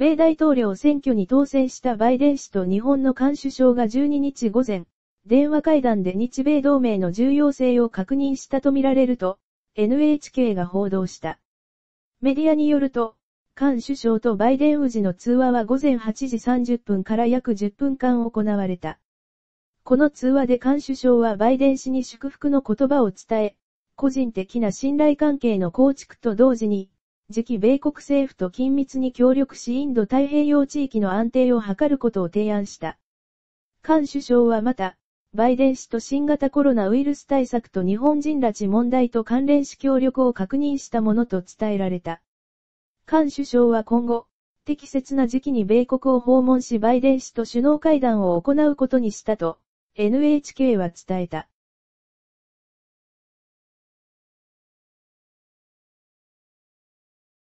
米大統領選挙に当選したバイデン氏と日本の菅首相が12日午前、電話会談で日米同盟の重要性を確認したとみられると、NHK が報道した。メディアによると、菅首相とバイデン氏の通話は午前8時30分から約10分間行われた。この通話で菅首相はバイデン氏に祝福の言葉を伝え、個人的な信頼関係の構築と同時に、次期米国政府と緊密に協力しインド太平洋地域の安定を図ることを提案した。菅首相はまた、バイデン氏と新型コロナウイルス対策と日本人拉致問題と関連し協力を確認したものと伝えられた。菅首相は今後、適切な時期に米国を訪問しバイデン氏と首脳会談を行うことにしたと、NHK は伝えた。